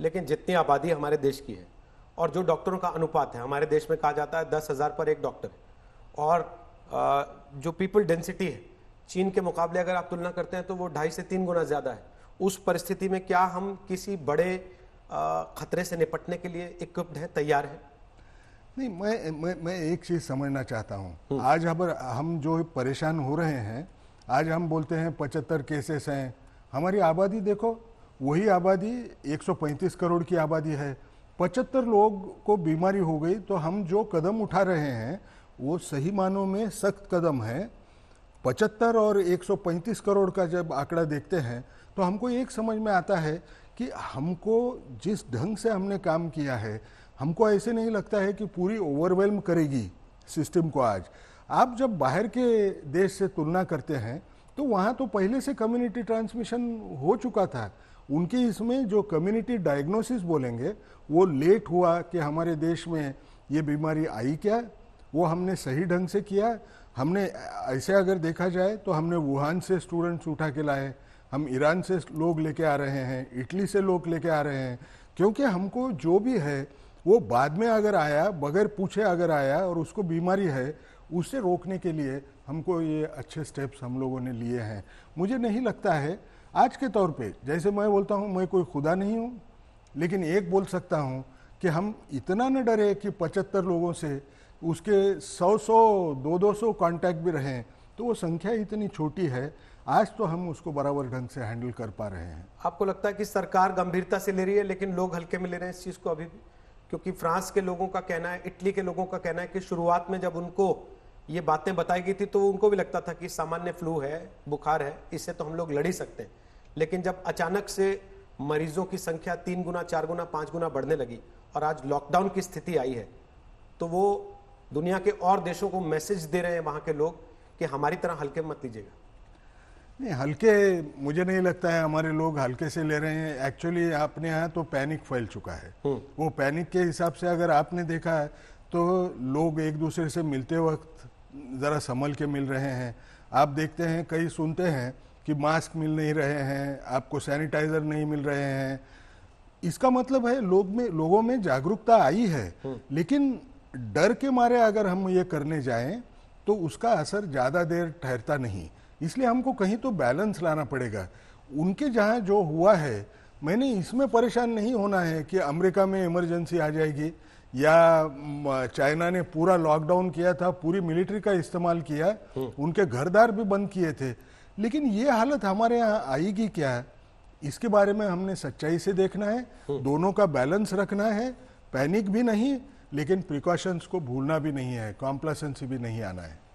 लेकिन जितनी आबादी हमारे देश की है और जो डॉक्टरों का अनुपात है हमारे देश में कहा जाता है दस हज़ार पर एक डॉक्टर और जो पीपल डेंसिटी है चीन के मुकाबले अगर आप तुलना करते हैं तो वो ढाई से तीन गुना ज़्यादा है उस परिस्थिति में क्या हम किसी बड़े खतरे से निपटने के लिए इक्विप्ड हैं तैयार हैं नहीं मैं मैं मैं एक चीज़ समझना चाहता हूँ हम्म। आज हम हम जो परेशान हो रहे हैं आज हम बोलते हैं पचहत्तर केसेस हैं हमारी आबादी देखो वही आबादी 135 करोड़ की आबादी है पचहत्तर लोग को बीमारी हो गई तो हम जो कदम उठा रहे हैं वो सही मानों में सख्त कदम है पचहत्तर और 135 करोड़ का जब आंकड़ा देखते हैं तो हमको एक समझ में आता है कि हमको जिस ढंग से हमने काम किया है हमको ऐसे नहीं लगता है कि पूरी ओवरवेलम करेगी सिस्टम को आज आप जब बाहर के देश से तुलना करते हैं तो वहाँ तो पहले से कम्युनिटी ट्रांसमिशन हो चुका था उनकी इसमें जो कम्युनिटी डायग्नोसिस बोलेंगे वो लेट हुआ कि हमारे देश में ये बीमारी आई क्या वो हमने सही ढंग से किया हमने ऐसे अगर देखा जाए तो हमने वुहान से स्टूडेंट्स उठा के लाए हम ईरान से लोग लेके आ रहे हैं इटली से लोग लेके आ रहे हैं क्योंकि हमको जो भी है वो बाद में अगर आया बगैर पूछे अगर आया और उसको बीमारी है उसे रोकने के लिए हमको ये अच्छे स्टेप्स हम लोगों ने लिए हैं मुझे नहीं लगता है आज के तौर पे जैसे मैं बोलता हूँ मैं कोई खुदा नहीं हूँ लेकिन एक बोल सकता हूँ कि हम इतना न डरे कि पचहत्तर लोगों से उसके सौ सौ दो दो सौ कॉन्टैक्ट भी रहें तो वो संख्या इतनी छोटी है आज तो हम उसको बराबर ढंग से हैंडल कर पा रहे हैं आपको लगता है कि सरकार गंभीरता से ले रही है लेकिन लोग हल्के में ले रहे हैं इस चीज़ को अभी क्योंकि फ्रांस के लोगों का कहना है इटली के लोगों का कहना है कि शुरुआत में जब उनको ये बातें बताई गई थी तो उनको भी लगता था कि सामान्य फ्लू है बुखार है इससे तो हम लोग लड़ ही सकते हैं लेकिन जब अचानक से मरीजों की संख्या तीन गुना चार गुना पाँच गुना बढ़ने लगी और आज लॉकडाउन की स्थिति आई है तो वो दुनिया के और देशों को मैसेज दे रहे हैं वहाँ के लोग कि हमारी तरह हल्के मत लीजिएगा नहीं हल्के मुझे नहीं लगता है हमारे लोग हल्के से ले रहे हैं एक्चुअली आपने यहाँ तो पैनिक फैल चुका है हम्म। वो पैनिक के हिसाब से अगर आपने देखा है तो लोग एक दूसरे से मिलते वक्त ज़रा संभल के मिल रहे हैं आप देखते हैं कई सुनते हैं कि मास्क मिल नहीं रहे हैं आपको सैनिटाइज़र नहीं मिल रहे हैं इसका मतलब है लोग में लोगों में जागरूकता आई है हम्म। लेकिन डर के मारे अगर हम ये करने जाएं तो उसका असर ज़्यादा देर ठहरता नहीं इसलिए हमको कहीं तो बैलेंस लाना पड़ेगा उनके जहाँ जो हुआ है मैंने इसमें परेशान नहीं होना है कि अमेरिका में इमरजेंसी आ जाएगी या चाइना ने पूरा लॉकडाउन किया था पूरी मिलिट्री का इस्तेमाल किया हम्म। उनके घरदार भी बंद किए थे लेकिन ये हालत हमारे यहाँ आएगी क्या है इसके बारे में हमने सच्चाई से देखना है हम्म। दोनों का बैलेंस रखना है पैनिक भी नहीं लेकिन प्रिकॉशंस को भूलना भी नहीं है कॉम्प्लेसेंसी भी नहीं आना है